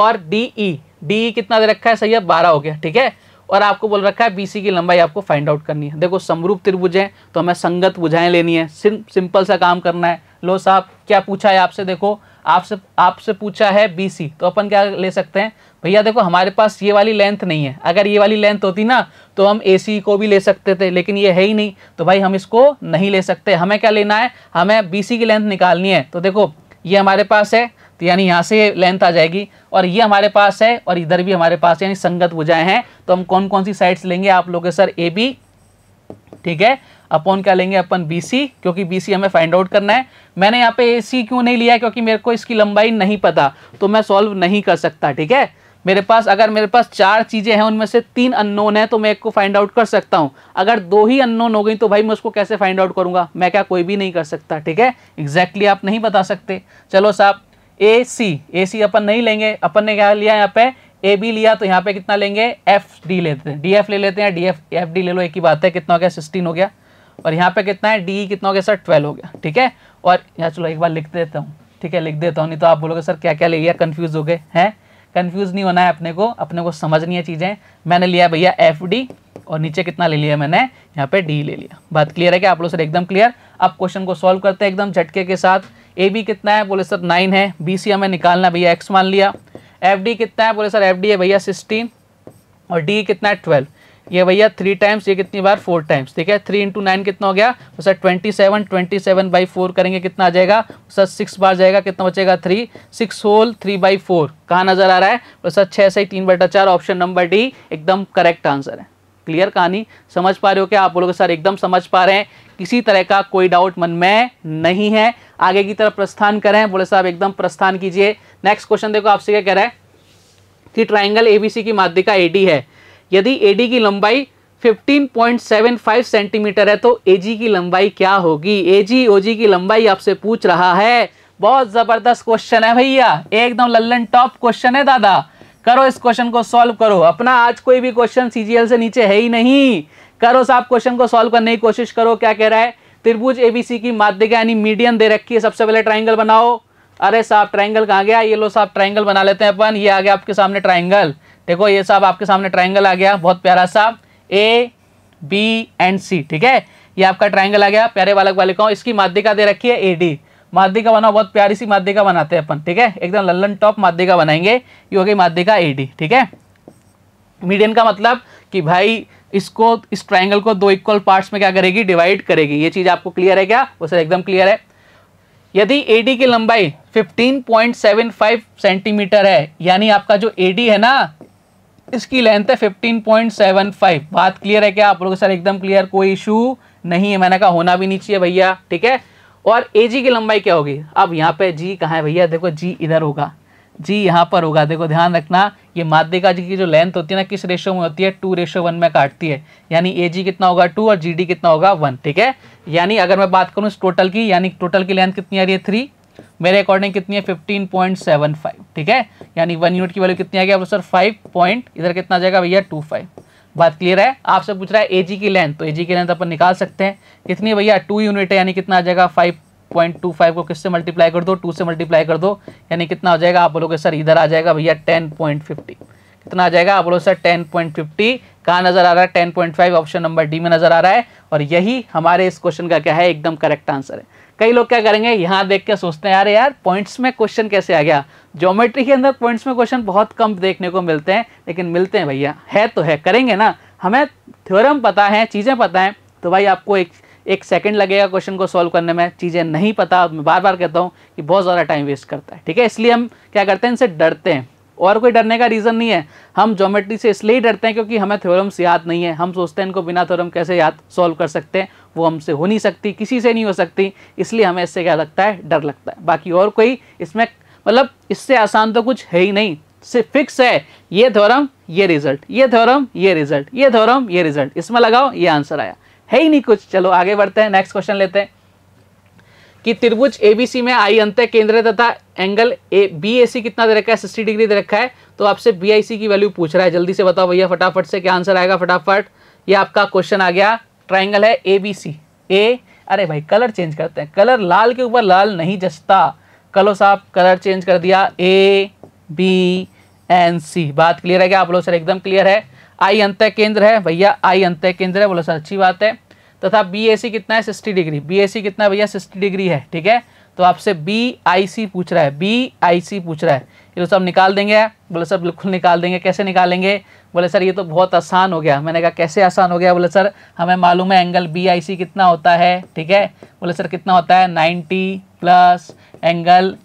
और डी ई डी ई कितना दे रखा है सही है बारह हो गया ठीक है और आपको बोल रखा है बीसी की लंबाई आपको फाइंड आउट करनी है देखो समरूप त्रिभुज है तो हमें संगत भुजाएं लेनी है सिम, सिंपल सा काम करना है लो साहब क्या पूछा है आपसे देखो आपसे आपसे पूछा है बी सी तो अपन क्या ले सकते हैं भैया देखो हमारे पास ये वाली लेंथ नहीं है अगर ये वाली लेंथ होती ना तो हम ए सी को भी ले सकते थे लेकिन ये है ही नहीं तो भाई हम इसको नहीं ले सकते हमें क्या लेना है हमें बी सी की लेंथ निकालनी है तो देखो ये हमारे पास है तो यानी यहाँ से लेंथ आ जाएगी और ये हमारे पास है और इधर भी हमारे पास यानी संगत बुझाएँ हैं तो हम कौन कौन सी साइड्स लेंगे आप लोग सर ए बी ठीक है अपॉन क्या लेंगे अपन बी क्योंकि बी हमें फाइंड आउट करना है मैंने यहाँ पे ए सी क्यों नहीं लिया क्योंकि मेरे को इसकी लंबाई नहीं पता तो मैं सॉल्व नहीं कर सकता ठीक है मेरे पास अगर मेरे पास चार चीज़ें हैं उनमें से तीन अननोन है तो मैं एक को फाइंड आउट कर सकता हूँ अगर दो ही अननोन हो गई तो भाई मैं उसको कैसे फाइंड आउट करूँगा मैं क्या कोई भी नहीं कर सकता ठीक है एग्जैक्टली आप नहीं बता सकते चलो साहब ए सी ए सी अपन नहीं लेंगे अपन ने क्या लिया यहाँ पे ए बी लिया तो यहाँ पे कितना लेंगे एफ डी लेते हैं डी एफ ले लेते हैं डी एफ एफ डी ले लो एक ही बात है कितना हो गया सिक्सटीन हो गया और यहाँ पे कितना है डी कितना हो गया सर ट्वेल्व हो गया ठीक है और यहाँ चलो एक बार लिख देता हूँ ठीक है लिख देता हूँ नहीं तो आप बोलोगे सर क्या क्या ले लिया कन्फ्यूज़ हो गए हैं कन्फ्यूज़ नहीं होना है अपने को अपने को समझनी है चीज़ें मैंने लिया भैया एफ डी और नीचे कितना ले लिया मैंने यहाँ पे डी ले लिया बात क्लियर है कि आप लोग सर एकदम क्लियर अब क्वेश्चन को सॉल्व करते हैं एकदम झटके के साथ ए बी कितना है बोले सर नाइन है बी सी हमें निकालना भैया एक्स मान लिया एफ डी कितना है बोले सर एफ डी है भैया सिक्सटीन और डी कितना है ट्वेल्व ये भैया थ्री टाइम्स ये कितनी बार फोर टाइम्स ठीक है थ्री इंटू नाइन कितना हो गया तो sir twenty seven twenty seven by four करेंगे कितना आ जाएगा सर तो सिक्स बार जाएगा कितना बचेगा three six whole three by four कहाँ नजर आ रहा है तो सर छः से तीन बटा चार ऑप्शन नंबर डी एकदम करेक्ट आंसर है क्लियर कहानी समझ पा रहे हो क्या आप लोग सर एकदम समझ पा रहे हैं किसी तरह का कोई डाउट मन में नहीं है आगे की तरफ प्रस्थान करें बोले साहब एकदम प्रस्थान कीजिए नेक्स्ट क्वेश्चन देखो आपसे क्या कह रहा है कि ट्राइंगल एबीसी की माध्यिका एडी है यदि एडी की लंबाई 15.75 सेंटीमीटर है तो एजी की लंबाई क्या होगी एजी ओजी की लंबाई आपसे पूछ रहा है बहुत ज़बरदस्त क्वेश्चन है भैया एकदम लल्लन टॉप क्वेश्चन है दादा करो इस क्वेश्चन को सॉल्व करो अपना आज कोई भी क्वेश्चन सीजीएल से नीचे है ही नहीं करो साहब क्वेश्चन को सॉल्व करने की कोशिश करो क्या कह रहा है त्रिभुज एबीसी की माध्यिका यानी मीडियम दे रखी है सबसे पहले ट्राइंगल बनाओ अरे साहब ट्राइंगल कहाँ गया ये लो साहब ट्राइंगल बना लेते हैं अपन ये आ गया आपके सामने ट्राइंगल देखो ये साहब आपके सामने ट्राइंगल आ गया बहुत प्यारा सा ए बी एंड सी ठीक है ये आपका ट्राइंगल आ गया प्यारे बालक बालिकाओं इसकी माध्यिका दे रखी है ए डी माध्यिका बनाओ बहुत प्यारी सी माध्यिका बनाते हैं अपन ठीक है एकदम लल्लन टॉप माध्यिका बनाएंगे ये हो गई माध्यिका ए डी ठीक है मीडियन का मतलब कि भाई इसको इस ट्राइंगल को दो इक्वल पार्ट्स में क्या करेगी डिवाइड करेगी ये चीज़ आपको क्लियर है क्या वो सर एकदम क्लियर है यदि ए डी की लंबाई 15.75 सेंटीमीटर है यानी आपका जो ए डी है ना इसकी लेंथ है 15.75 बात क्लियर है क्या आप लोग सर एकदम क्लियर कोई इशू नहीं है मैंने कहा होना भी नहीं चाहिए भैया ठीक है और ए जी की लंबाई क्या होगी अब यहाँ पे जी कहाँ है भैया देखो जी इधर होगा जी यहाँ पर होगा देखो ध्यान रखना ये माध्यिका जी की जो लेंथ होती है ना किस रेशो में होती है टू रेशो वन में काटती है यानी ए जी कितना होगा टू और जी डी कितना होगा वन ठीक है यानी अगर मैं बात करूँ इस टोटल की यानी टोटल की लेंथ कितनी आ रही है थ्री मेरे अकॉर्डिंग कितनी है फिफ्टीन पॉइंट सेवन फाइव ठीक है यानी वन यूनिट की वैल्यू कितनी आ गई सर फाइव पॉइंट इधर कितना आ जाएगा भैया टू फाइव बात क्लियर है आपसे पूछ रहा है एजी की लेंथ तो एजी की लेंथ अपन निकाल सकते हैं कितनी भैया टू यूनिट है यानी कितना आ जाएगा फाइव पॉइंट टू फाइव को किससे मल्टीप्लाई कर दो टू से मल्टीप्लाई कर दो यानी कितना हो जाएगा आप बोलोगे सर इधर आ जाएगा भैया टेन पॉइंट फिफ्टी कितना आ जाएगा आप बोलो सर टेन पॉइंट फिफ्टी कहाँ नज़र आ रहा है ten point five option number D में नज़र आ रहा है और यही हमारे इस क्वेश्चन का क्या है एकदम करेक्ट आंसर है कई लोग क्या करेंगे यहाँ देख के सोचते हैं यार यार पॉइंट्स में क्वेश्चन कैसे आ गया ज्योमेट्री के अंदर पॉइंट्स में क्वेश्चन बहुत कम देखने को मिलते हैं लेकिन मिलते हैं भैया है तो है करेंगे ना हमें थ्योरम पता है चीज़ें पता हैं तो भाई आपको एक एक सेकंड लगेगा क्वेश्चन को सॉल्व करने में चीज़ें नहीं पता मैं बार बार कहता हूँ कि बहुत ज़्यादा टाइम वेस्ट करता है ठीक है इसलिए हम क्या करते हैं इनसे डरते हैं और कोई डरने का रीज़न नहीं है हम ज्योमेट्री से इसलिए डरते हैं क्योंकि हमें थ्योरम्स याद नहीं है हम सोचते हैं इनको बिना थ्योरम कैसे याद सॉल्व कर सकते हैं वो हमसे हो नहीं सकती किसी से नहीं हो सकती इसलिए हमें इससे क्या लगता है डर लगता है बाकी और कोई इसमें मतलब इससे आसान तो कुछ है ही नहीं सिर्फ फिक्स है ये थ्योरम ये रिजल्ट ये थ्योरम ये रिजल्ट ये थ्योरम ये रिजल्ट इसमें लगाओ ये आंसर आया है ही नहीं कुछ चलो आगे बढ़ते हैं नेक्स्ट क्वेश्चन लेते हैं कि त्रिभुज एबीसी में आई अंत केंद्र तथा angle A B A C कितना दे रखा है सिक्सटी डिग्री दे रखा है तो आपसे बी आई सी की वैल्यू पूछ रहा है जल्दी से बताओ भैया फटाफट से क्या आंसर आएगा फटाफट ये आपका क्वेश्चन आ गया ट्राइंगल है ए बी सी ए अरे भाई कलर चेंज करते हैं कलर लाल के ऊपर लाल नहीं जचता कलो साहब कलर चेंज कर दिया ए बी एन सी बात क्लियर है क्या आप लोग सर एकदम क्लियर है आई अंत केंद्र है भैया आई अंत केंद्र है बोलो सर अच्छी बात है तथा बी ए सी कितना है sixty degree B A C कितना है भैया सिक्सटी डिग्री है ठीक है तो आपसे बी आई सी पूछ रहा है बी आई सी पूछ रहा है ये तो सब निकाल देंगे बोले सर बिल्कुल निकाल देंगे कैसे निकालेंगे बोले सर ये तो बहुत आसान हो गया मैंने कहा कैसे आसान हो गया बोले सर हमें मालूम है एंगल बी आई सी कितना होता है ठीक है बोले सर कितना होता है ninety plus angle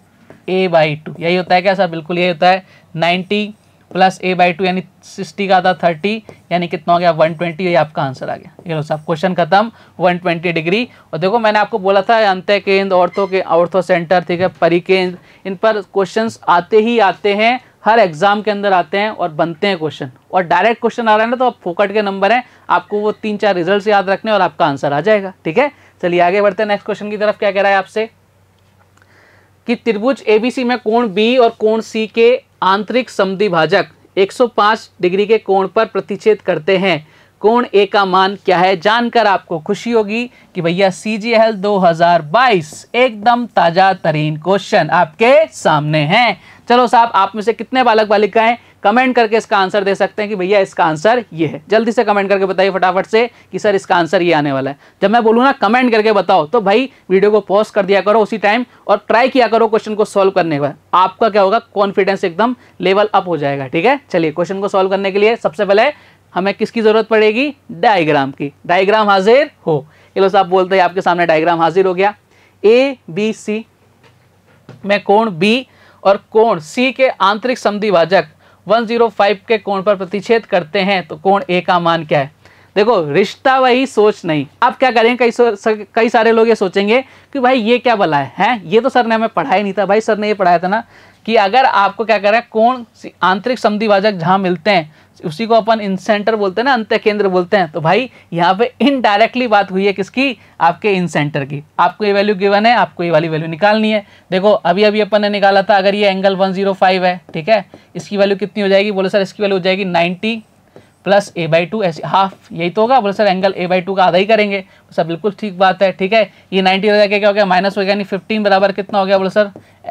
A by two यही होता है क्या सर बिल्कुल यही होता है ninety plus A by two यानी सिक्सटी का आता थर्टी यानी कितना हो गया वन ट्वेंटी ये आपका आंसर आ गया ये लो साहब क्वेश्चन खत्म वन ट्वेंटी डिग्री और देखो मैंने आपको बोला था अंत्य केंद्र औरतों के औरतों सेंटर ठीक है परी केंद्र इन पर क्वेश्चन आते ही आते हैं हर एग्जाम के अंदर आते हैं और बनते हैं क्वेश्चन और डायरेक्ट क्वेश्चन आ रहा है ना तो आप फोकट के नंबर हैं आपको वो तीन चार रिजल्ट याद रखने और आपका आंसर आ जाएगा ठीक है चलिए आगे बढ़ते हैं नेक्स्ट क्वेश्चन की तरफ क्या कह रहा है आपसे कि त्रिभुज एबीसी में कोण बी और कोण सी के आंतरिक समद्विभाजक 105 डिग्री के कोण पर प्रतिच्छेद करते हैं कोण ए का मान क्या है जानकर आपको खुशी होगी कि भैया सी जी एल दो हजार बाईस एकदम ताजा तरीन क्वेश्चन आपके सामने हैं चलो साहब आप में से कितने बालक बालिकाएं कमेंट करके इसका आंसर दे सकते हैं कि भैया इसका आंसर ये है जल्दी से कमेंट करके बताइए फटाफट से कि सर इसका आंसर ये आने वाला है जब मैं बोलूँ ना कमेंट करके बताओ तो भाई वीडियो को पॉज कर दिया करो उसी टाइम और ट्राई किया करो क्वेश्चन को सॉल्व करने का आपका क्या होगा कॉन्फिडेंस एकदम लेवल अप हो जाएगा ठीक है चलिए क्वेश्चन को सॉल्व करने के लिए सबसे पहले हमें किसकी ज़रूरत पड़ेगी डायग्राम की डायग्राम हाजिर हो चलो साहब बोलते हैं आपके सामने डायग्राम हाजिर हो गया ए बी सी में कोण बी और कोण सी के आंतरिक समधिभाजक 105 के कोण पर प्रतिच्छेद करते हैं तो कोण ए का मान क्या है देखो रिश्ता वही सोच नहीं आप क्या करेंगे कई कई सारे लोग ये सोचेंगे कि भाई ये क्या बला है हैं ये तो सर ने हमें पढ़ाया नहीं था भाई सर ने ये पढ़ाया था ना कि अगर आपको क्या करें कोण आंतरिक समधिवाजक जहाँ मिलते हैं उसी को अपन इन सेंटर बोलते हैं ना अंत्य केंद्र बोलते हैं तो भाई यहाँ पे इनडायरेक्टली बात हुई है किसकी आपके इन सेंटर की आपको ये वैल्यू गिवन है आपको ये वाली वैल्यू निकालनी है देखो अभी अभी अपन ने निकाला था अगर ये एंगल वन जीरो फाइव है ठीक है इसकी वैल्यू कितनी हो जाएगी बोले सर इसकी वैल्यू हो जाएगी ninety plus A by two ऐसे हाफ यही तो होगा बोले sir angle A by two का आधा ही करेंगे सर बिल्कुल ठीक बात है ठीक है ये नाइन्टी हो जाएगा क्या हो गया माइनस हो गया यानी फिफ्टीन बराबर कितना हो गया बोले sir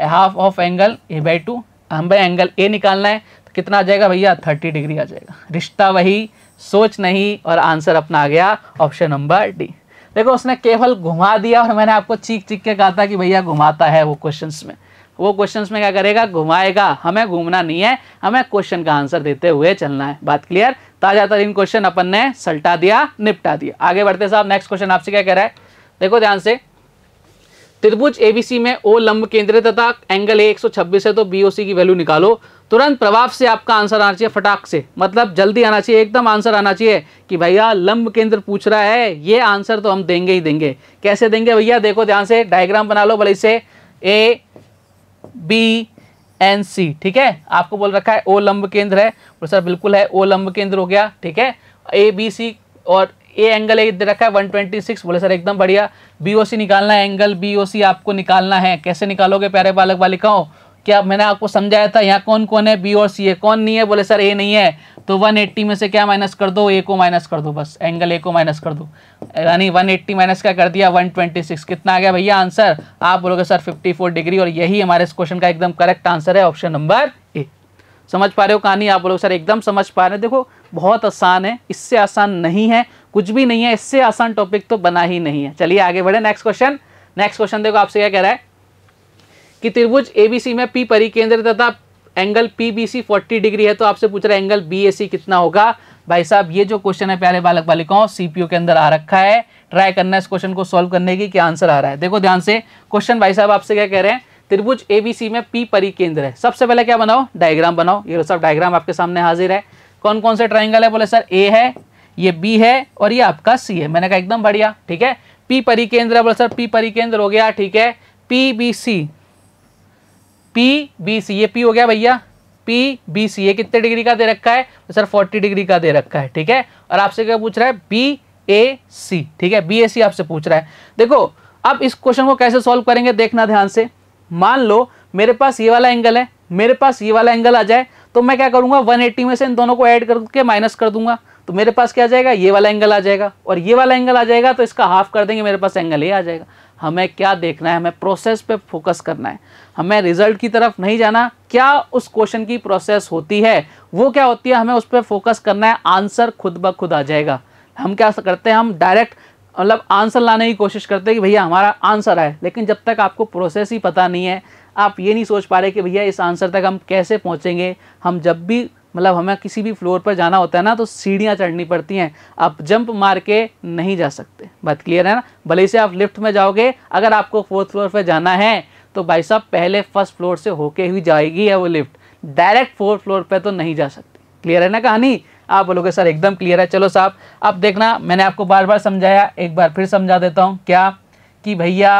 half of angle A by two हम भाई एंगल ए निकालना है कितना आ जाएगा भैया थर्टी डिग्री आ जाएगा रिश्ता वही सोच नहीं और आंसर अपना आ गया ऑप्शन नंबर डी देखो उसने केवल घुमा दिया और मैंने आपको चीख चीख के कहा था कि भैया घुमाता है वो क्वेश्चंस में वो क्वेश्चंस में क्या करेगा घुमाएगा हमें घूमना नहीं है हमें क्वेश्चन का आंसर देते हुए चलना है बात क्लियर ताजा तरीन क्वेश्चन अपन ने सल्टा दिया निपटा दिया आगे बढ़ते साहब नेक्स्ट क्वेश्चन आपसे क्या कह रहा है देखो ध्यान से त्रिभुज एबीसी में ओ लंब केंद्र तथा एंगल ए 126 है तो बीओसी की वैल्यू निकालो तुरंत प्रभाव से आपका आंसर आना चाहिए फटाक से मतलब जल्दी आना चाहिए एकदम आंसर आना चाहिए कि भैया लंब केंद्र पूछ रहा है ये आंसर तो हम देंगे ही देंगे कैसे देंगे भैया देखो ध्यान से डायग्राम बना लो भले से ए बी एन सी ठीक है आपको बोल रखा है ओ लंब केंद्र है सर बिल्कुल है ओ लंब केंद्र हो गया ठीक है ए बी सी और ए एंगल ए दे रखा है 126 बोले सर एकदम बढ़िया बीओसी निकालना है एंगल बीओसी आपको निकालना है कैसे निकालोगे प्यारे बालक बालिकाओं क्या मैंने आपको समझाया था यहाँ कौन कौन है बी और सी है कौन नहीं है बोले सर ए नहीं है तो 180 में से क्या माइनस कर दो ए को माइनस कर दो बस एंगल ए को माइनस कर दो यानी 180 माइनस क्या कर दिया 126 कितना आ गया भैया आंसर आप बोलोगे सर 54 डिग्री और यही हमारे इस क्वेश्चन का एकदम करेक्ट आंसर है ऑप्शन नंबर ए समझ पा रहे हो कहानी आप बोलोगे सर एकदम समझ पा रहे देखो बहुत आसान है इससे आसान नहीं है कुछ भी नहीं है इससे आसान टॉपिक तो बना ही नहीं है चलिए आगे बढ़े नेक्स्ट क्वेश्चन नेक्स्ट क्वेश्चन देखो आपसे क्या कह रहा है कि त्रिभुज एबीसी में पी परिकेंद्र तथा angle P B C forty degree है तो आपसे पूछ रहा है एंगल बी ए सी कितना होगा भाई साहब ये जो क्वेश्चन है प्यारे बालक बालिकाओं सीपीओ के अंदर आ रखा है ट्राई करना इस क्वेश्चन को सॉल्व करने की क्या आंसर आ रहा है देखो ध्यान से क्वेश्चन भाई साहब आपसे क्या कह रहे हैं त्रिभुज एबीसी में पी परिकेंद्र है सबसे पहले क्या बनाओ डायग्राम बनाओ ये सब डायग्राम आपके सामने हाजिर है कौन कौन से ट्राइंगल है बोले सर ए है ये बी है और ये आपका सी है मैंने कहा एकदम बढ़िया ठीक है पी परिकेंद्र बोल सर पी परिकेंद्र हो गया ठीक है P B C P B C ये पी हो गया भैया पी बी सी ये कितने डिग्री का दे रखा है तो सर फोर्टी डिग्री का दे रखा है ठीक है और आपसे क्या पूछ रहा है बी ए सी ठीक है बी ए सी आपसे पूछ रहा है देखो अब इस क्वेश्चन को कैसे सॉल्व करेंगे देखना ध्यान से मान लो मेरे पास ये वाला एंगल है मेरे पास ये वाला एंगल आ जाए तो मैं क्या करूंगा 180 में से इन दोनों को ऐड करके माइनस कर दूंगा तो मेरे पास क्या आ जाएगा ये वाला एंगल आ जाएगा और ये वाला एंगल आ जाएगा तो इसका हाफ कर देंगे मेरे पास एंगल ये आ जाएगा हमें क्या देखना है हमें प्रोसेस पे फोकस करना है हमें रिजल्ट की तरफ नहीं जाना क्या उस क्वेश्चन की प्रोसेस होती है वो क्या होती है हमें उस पर फोकस करना है आंसर खुद ब खुद आ जाएगा हम क्या करते हैं हम डायरेक्ट मतलब आंसर लाने की कोशिश करते हैं कि भैया हमारा आंसर आए लेकिन जब तक आपको प्रोसेस ही पता नहीं है आप ये नहीं सोच पा रहे कि भैया इस आंसर तक हम कैसे पहुँचेंगे हम जब भी मतलब हमें किसी भी फ्लोर पर जाना होता है ना तो सीढ़ियाँ चढ़नी पड़ती हैं आप जंप मार के नहीं जा सकते बात क्लियर है ना भले से आप लिफ्ट में जाओगे अगर आपको फोर्थ फ्लोर पर जाना है तो भाई साहब पहले फर्स्ट फ्लोर से होके ही जाएगी है वो लिफ्ट डायरेक्ट फोर्थ फ्लोर पर तो नहीं जा सकती क्लियर है ना कहानी आप बोलोगे सर एकदम क्लियर है चलो साहब अब देखना मैंने आपको बार बार समझाया एक बार फिर समझा देता हूँ क्या कि भैया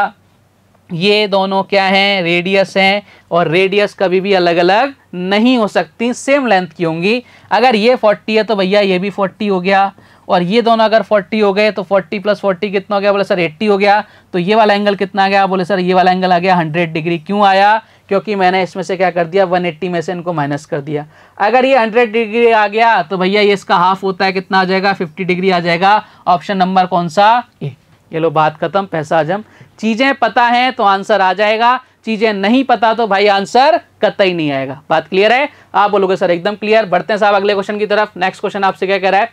ये दोनों क्या हैं रेडियस हैं और रेडियस कभी भी अलग अलग नहीं हो सकती सेम लेंथ की होंगी अगर ये 40 है तो भैया ये भी 40 हो गया और ये दोनों अगर 40 हो गए तो 40 प्लस 40 कितना हो गया बोले सर 80 हो गया तो ये वाला एंगल कितना आ गया बोले सर ये वाला एंगल आ गया 100 डिग्री क्यों आया क्योंकि मैंने इसमें से क्या कर दिया वन में से इनको माइनस कर दिया अगर ये हंड्रेड डिग्री आ गया तो भैया ये इसका हाफ होता है कितना आ जाएगा फिफ्टी डिग्री आ जाएगा ऑप्शन नंबर कौन सा ए ये लो बात खत्म पैसा आज चीज़ें पता हैं तो आंसर आ जाएगा चीज़ें नहीं पता तो भाई आंसर कतई नहीं आएगा बात क्लियर है आप बोलोगे सर एकदम क्लियर बढ़ते हैं साहब अगले क्वेश्चन की तरफ नेक्स्ट क्वेश्चन आपसे क्या कह रहा है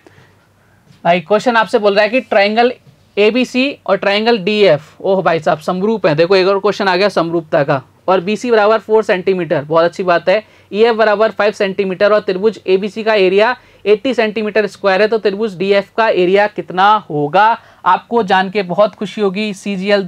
भाई क्वेश्चन आपसे बोल रहा है कि ट्राइंगल ए बी सी और ट्राइंगल डी एफ ओह भाई साहब समरूप है देखो एक और क्वेश्चन आ गया समरूपता का और बी सी बराबर फोर सेंटीमीटर बहुत अच्छी बात है ई e एफ बराबर फाइव सेंटीमीटर और त्रिभुज ए बी सी का एरिया 80 सेंटीमीटर स्क्वायर है तो त्रिभुज डीएफ का एरिया कितना होगा आपको जान के बहुत खुशी होगी सी जी एल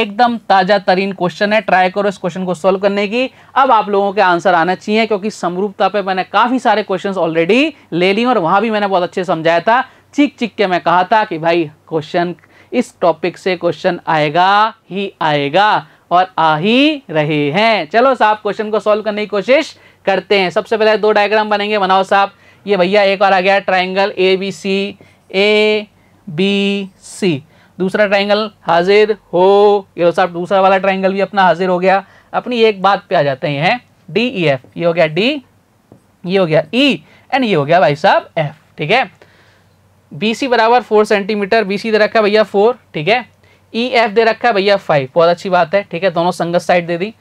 एकदम ताज़ा तरीन क्वेश्चन है ट्राई करो इस क्वेश्चन को सॉल्व करने की अब आप लोगों के आंसर आना चाहिए क्योंकि समरूपता पे मैंने काफ़ी सारे क्वेश्चन ऑलरेडी ले ली और वहां भी मैंने बहुत अच्छे समझाया था चिक चिक के मैं कहा था कि भाई क्वेश्चन इस टॉपिक से क्वेश्चन आएगा ही आएगा और आ ही रहे हैं चलो साहब क्वेश्चन को सॉल्व करने की कोशिश करते हैं सबसे पहले दो डायग्राम बनेंगे बनाओ साहब ये भैया एक और आ गया triangle A B C A B C दूसरा ट्राइंगल हाजिर हो ये साहब दूसरा वाला ट्राइंगल भी अपना हाजिर हो गया अपनी एक बात पे आ जाते हैं डी ई एफ ये हो गया डी ये हो गया ई e, एंड ये हो गया भाई साहब एफ ठीक है बी सी बराबर फोर सेंटीमीटर बी सी दे रखा है भैया फोर ठीक है ई e, एफ दे रखा है भैया फाइव बहुत अच्छी बात है ठीक है दोनों संगत साइड दे दी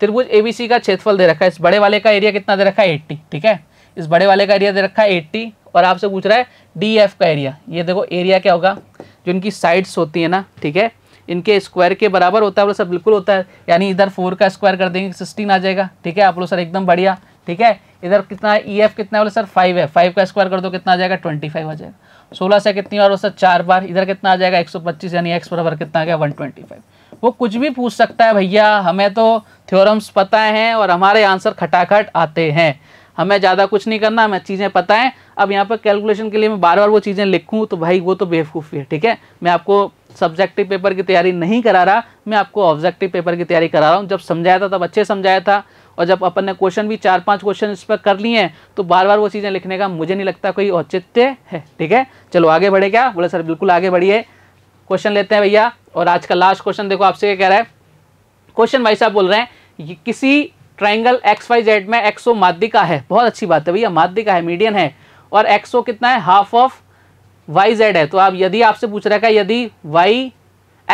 त्रिभुज सी का क्षेत्रफल दे रखा है इस बड़े वाले का एरिया कितना दे रखा है एट्टी ठीक है इस बड़े वाले का एरिया दे रखा है एट्टी और आपसे पूछ रहा है डी एफ का एरिया ये देखो एरिया क्या होगा जो इनकी साइड्स होती है ना ठीक है इनके स्क्वायर के बराबर होता है बोलो सब बिल्कुल होता है यानी इधर फोर का स्क्वायर कर देंगे सिक्सटीन आ जाएगा ठीक है आप लोग सर एकदम बढ़िया ठीक है इधर कितना है ई e एफ कितना है बोले सर फाइव है फाइव का स्क्वायर कर दो कितना आ जाएगा ट्वेंटी फाइव आ जाएगा सोलह से कितनी बार बोलो सर चार बार इधर कितना आ जाएगा एक सौ पच्चीस यानी एक्स बराबर कितना आ गया वन ट्वेंटी फाइव वो कुछ भी पूछ सकता है भैया हमें तो थ्योरम्स पता हैं और हमारे आंसर खटाखट आते हैं हमें ज़्यादा कुछ नहीं करना हमें चीज़ें पता है अब यहाँ पर कैलकुलेशन के लिए मैं बार बार वो चीज़ें लिखूँ तो भाई वो तो बेवकूफ़ी है ठीक है मैं आपको सब्जेक्टिव पेपर की तैयारी नहीं करा रहा मैं आपको ऑब्जेक्टिव पेपर की तैयारी करा रहा हूँ जब समझाया था तब अच्छे समझाया था और जब अपन ने क्वेश्चन भी चार पांच क्वेश्चन इस पर कर लिए हैं तो बार बार वो चीज़ें लिखने का मुझे नहीं लगता कोई औचित्य है ठीक है चलो आगे बढ़े क्या बोले सर बिल्कुल आगे बढ़िए क्वेश्चन लेते हैं भैया और आज का लास्ट क्वेश्चन देखो आपसे क्या कह रहा है क्वेश्चन भाई साहब बोल रहे हैं किसी ट्राइंगल एक्स वाई जेड में एक्सो माध्यिका है बहुत अच्छी बात है भैया माध्यिका है मीडियन है और एक्सो कितना है हाफ ऑफ वाई जेड है तो आप यदि आपसे पूछ रहा है यदि वाई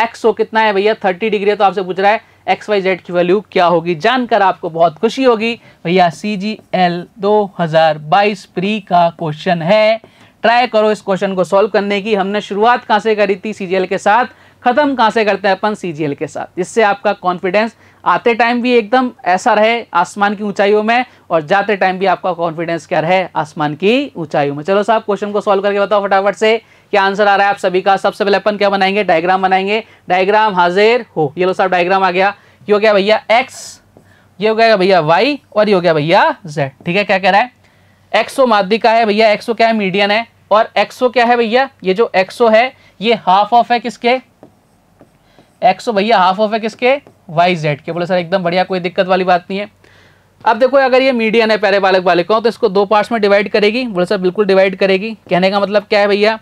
एक्सो कितना है भैया थर्टी डिग्री है तो आपसे पूछ रहा है एक्स वाई जेड की वैल्यू क्या होगी जानकर आपको बहुत खुशी होगी भैया सी जी एल दो हजार बाईस प्री का क्वेश्चन है ट्राई करो इस क्वेश्चन को सॉल्व करने की हमने शुरुआत कहाँ से करी थी सीजीएल के साथ खत्म कहाँ से करते हैं अपन सी के साथ जिससे आपका कॉन्फिडेंस आते टाइम भी एकदम ऐसा रहे आसमान की ऊंचाइयों में और जाते टाइम भी आपका कॉन्फिडेंस क्या रहे आसमान की ऊंचाइयों में चलो साहब क्वेश्चन को सॉल्व करके बताओ फटाफट से क्या आंसर आ रहा है आप सभी का सबसे पहले अपन क्या बनाएंगे डायग्राम बनाएंगे डायग्राम हाजिर हो ये लो साहब डायग्राम आ गया ये हो गया भैया एक्स ये हो गया भैया वाई और ये हो गया भैया जेड ठीक है क्या कह रहा है एक्सो माध्यिका है भैया एक्सो क्या है मीडियन है और एक्सो क्या है भैया ये जो एक्सो है ये हाफ ऑफ है किसके एक्सो भैया हाफ ऑफ है किसके वाई जेड के बोले सर एकदम बढ़िया कोई दिक्कत वाली बात नहीं है अब देखो अगर ये मीडियन है पहले बालक बालिकाओं तो इसको दो पार्ट्स में डिवाइड करेगी बोले सर बिल्कुल डिवाइड करेगी कहने का मतलब क्या है भैया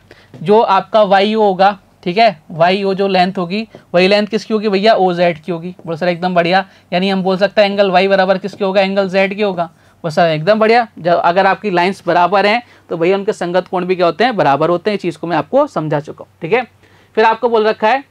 जो आपका वाई होगा ठीक है वाई ओ जो लेंथ होगी वही लेंथ किसकी होगी भैया ओ जेड की होगी बोले सर एकदम बढ़िया यानी हम बोल सकते हैं एंगल वाई बराबर किसके होगा एंगल जेड के होगा बस एकदम बढ़िया जब अगर आपकी लाइन्स बराबर हैं तो भैया उनके संगत कोण भी क्या होते हैं बराबर होते हैं चीज़ को मैं आपको समझा चुका हूँ ठीक है फिर आपको बोल रखा है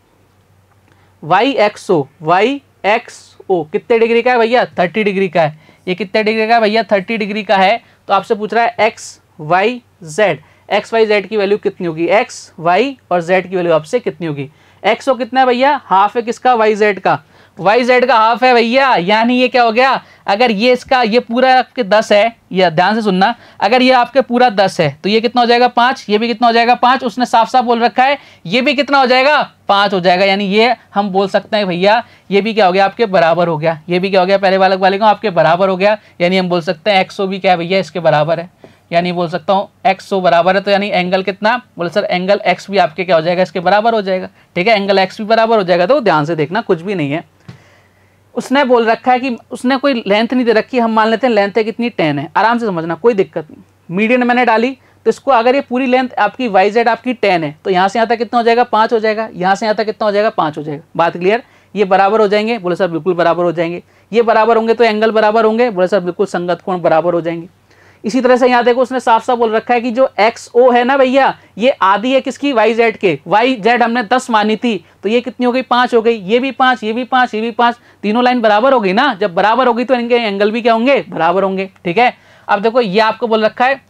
Y X O Y X O कितने डिग्री का है भैया थर्टी डिग्री का है ये कितने डिग्री का है भैया थर्टी डिग्री का है तो आपसे पूछ रहा है X Y Z X Y Z की वैल्यू कितनी होगी एक्स वाई और जेड की वैल्यू आपसे कितनी होगी एक्स ओ कितना है भैया हाफ है किसका वाई जेड का वाई जेड का हाफ है भैया यानी ये क्या हो गया अगर ये इसका ये पूरा आपके दस है या ध्यान से सुनना अगर ये आपके पूरा दस है तो ये कितना हो जाएगा पाँच ये भी कितना हो जाएगा पाँच उसने साफ साफ बोल रखा है ये भी कितना हो जाएगा पाँच हो जाएगा यानी ये हम बोल सकते हैं भैया ये भी क्या हो गया आपके बराबर हो गया ये भी क्या हो गया पहले वाले वाले को आपके बराबर हो गया यानी हम बोल सकते हैं एक्सो भी क्या है भैया इसके बराबर है यानी बोल सकता हूँ एक्स सो बराबर है तो यानी एंगल कितना बोले सर एंगल एक्स भी आपके क्या हो जाएगा इसके बराबर हो जाएगा ठीक है एंगल एक्स भी बराबर हो जाएगा तो ध्यान से देखना कुछ भी नहीं है उसने बोल रखा है कि उसने कोई लेंथ नहीं दे रखी हम मान लेते हैं लेंथ है कितनी टेन है आराम से समझना कोई दिक्कत नहीं मीडियन मैंने डाली तो इसको अगर ये पूरी लेंथ आपकी वाई जेड आपकी टेन है तो यहाँ से यहाँ तक कितना हो जाएगा पाँच हो जाएगा यहाँ से यहाँ तक कितना हो जाएगा पाँच हो जाएगा बात क्लियर ये बराबर हो जाएंगे बोले सर बिल्कुल बराबर हो जाएंगे ये बराबर होंगे तो एंगल बराबर होंगे बोले सर बिल्कुल संगत कोण बराबर हो जाएंगे इसी तरह से यहाँ देखो उसने साफ साफ बोल रखा है कि जो एक्स ओ है ना भैया ये आधी है किसकी वाई जेड के वाई जेड हमने दस मानी थी तो ये कितनी हो गई पाँच हो गई ये भी पाँच ये भी पाँच ये भी पाँच तीनों लाइन बराबर हो गई ना जब बराबर होगी तो इनके एंगल भी क्या होंगे बराबर होंगे ठीक है अब देखो ये आपको बोल रखा है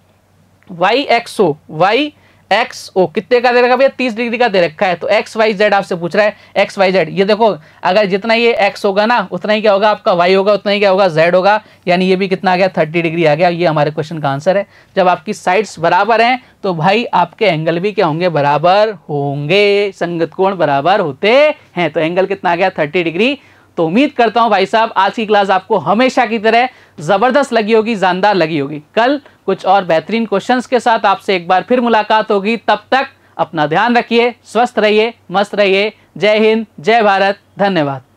Y X O Y X O कितने का दे रखा भैया तीस डिग्री का दे रखा है तो एक्स वाई जेड आपसे पूछ रहा है एक्स वाई जेड ये देखो अगर जितना ये एक्स होगा ना उतना ही क्या होगा आपका वाई होगा उतना ही क्या होगा जेड होगा यानी ये भी कितना आ गया थर्टी डिग्री आ गया ये हमारे क्वेश्चन का आंसर है जब आपकी साइड्स बराबर हैं तो भाई आपके एंगल भी क्या होंगे बराबर होंगे संगत कोण बराबर होते हैं तो एंगल कितना आ गया थर्टी डिग्री तो उम्मीद करता हूँ भाई साहब आज की क्लास आपको हमेशा की तरह ज़बरदस्त लगी होगी जानदार लगी होगी कल कुछ और बेहतरीन क्वेश्चन के साथ आपसे एक बार फिर मुलाकात होगी तब तक अपना ध्यान रखिए स्वस्थ रहिए मस्त रहिए जय हिंद जय भारत धन्यवाद